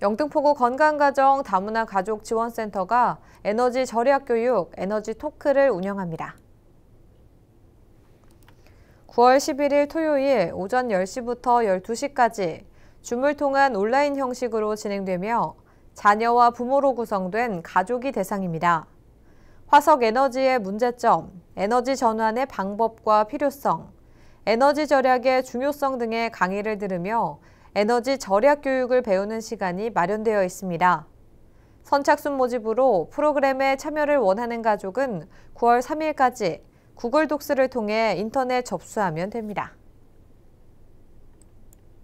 영등포구 건강가정 다문화 가족 지원센터가 에너지 절약 교육, 에너지 토크를 운영합니다. 9월 11일 토요일 오전 10시부터 12시까지 줌을 통한 온라인 형식으로 진행되며 자녀와 부모로 구성된 가족이 대상입니다. 화석 에너지의 문제점, 에너지 전환의 방법과 필요성, 에너지 절약의 중요성 등의 강의를 들으며 에너지 절약 교육을 배우는 시간이 마련되어 있습니다. 선착순 모집으로 프로그램에 참여를 원하는 가족은 9월 3일까지 구글 독스를 통해 인터넷 접수하면 됩니다.